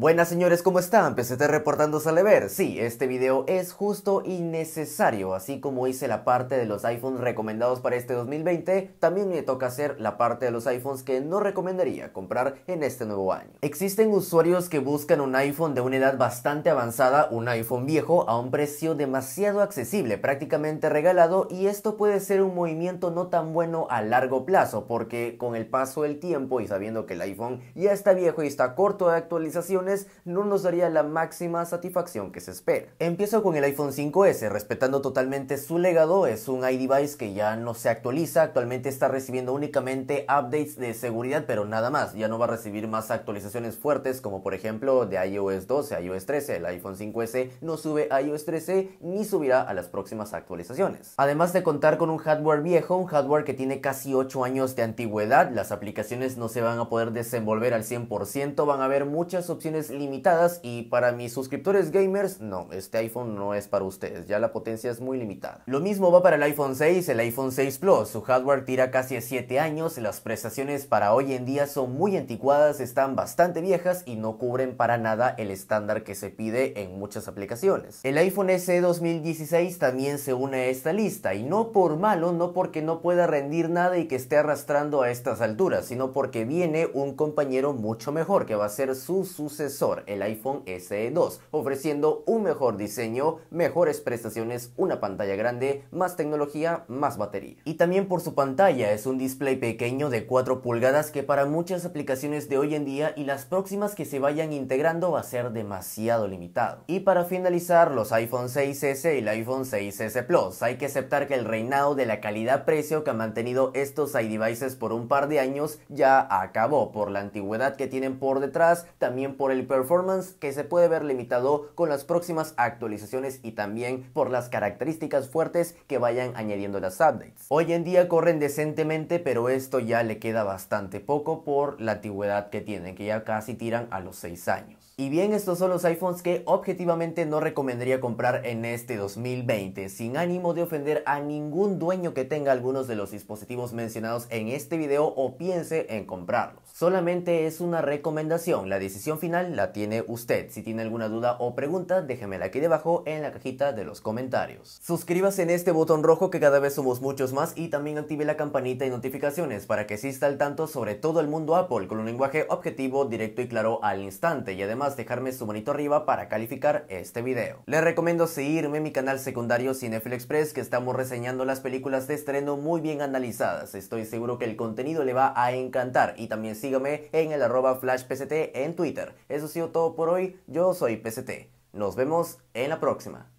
Buenas señores, ¿cómo están? PCT reportando Salever. Sí, este video es justo y necesario, así como hice la parte de los iPhones recomendados para este 2020, también me toca hacer la parte de los iPhones que no recomendaría comprar en este nuevo año. Existen usuarios que buscan un iPhone de una edad bastante avanzada, un iPhone viejo, a un precio demasiado accesible, prácticamente regalado, y esto puede ser un movimiento no tan bueno a largo plazo, porque con el paso del tiempo y sabiendo que el iPhone ya está viejo y está corto de actualizaciones, no nos daría la máxima satisfacción que se espera. Empiezo con el iPhone 5S, respetando totalmente su legado, es un iDevice que ya no se actualiza, actualmente está recibiendo únicamente updates de seguridad, pero nada más, ya no va a recibir más actualizaciones fuertes como por ejemplo de iOS 12 a iOS 13, el iPhone 5S no sube a iOS 13 ni subirá a las próximas actualizaciones. Además de contar con un hardware viejo, un hardware que tiene casi 8 años de antigüedad, las aplicaciones no se van a poder desenvolver al 100%, van a haber muchas opciones limitadas y para mis suscriptores gamers, no, este iPhone no es para ustedes, ya la potencia es muy limitada. Lo mismo va para el iPhone 6, el iPhone 6 Plus, su hardware tira casi 7 años, las prestaciones para hoy en día son muy anticuadas, están bastante viejas y no cubren para nada el estándar que se pide en muchas aplicaciones. El iPhone SE 2016 también se une a esta lista y no por malo, no porque no pueda rendir nada y que esté arrastrando a estas alturas, sino porque viene un compañero mucho mejor que va a ser su sucesor el iPhone SE 2, ofreciendo un mejor diseño, mejores prestaciones, una pantalla grande, más tecnología, más batería. Y también por su pantalla es un display pequeño de 4 pulgadas que para muchas aplicaciones de hoy en día y las próximas que se vayan integrando va a ser demasiado limitado. Y para finalizar, los iPhone 6S y el iPhone 6S Plus. Hay que aceptar que el reinado de la calidad-precio que han mantenido estos iDevices por un par de años ya acabó por la antigüedad que tienen por detrás, también por el performance que se puede ver limitado con las próximas actualizaciones y también por las características fuertes que vayan añadiendo las updates. Hoy en día corren decentemente, pero esto ya le queda bastante poco por la antigüedad que tienen, que ya casi tiran a los 6 años. Y bien, estos son los iPhones que objetivamente no recomendaría comprar en este 2020, sin ánimo de ofender a ningún dueño que tenga algunos de los dispositivos mencionados en este video o piense en comprarlos. Solamente es una recomendación, la decisión final la tiene usted. Si tiene alguna duda o pregunta, déjemela aquí debajo en la cajita de los comentarios. Suscríbase en este botón rojo que cada vez somos muchos más y también active la campanita de notificaciones para que exista al tanto sobre todo el mundo Apple con un lenguaje objetivo, directo y claro al instante y además dejarme su manito arriba para calificar este video. Les recomiendo seguirme en mi canal secundario Cinefil que estamos reseñando las películas de estreno muy bien analizadas. Estoy seguro que el contenido le va a encantar y también sígame en el arroba flashpct en Twitter. Eso ha sido todo por hoy. Yo soy PCT. Nos vemos en la próxima.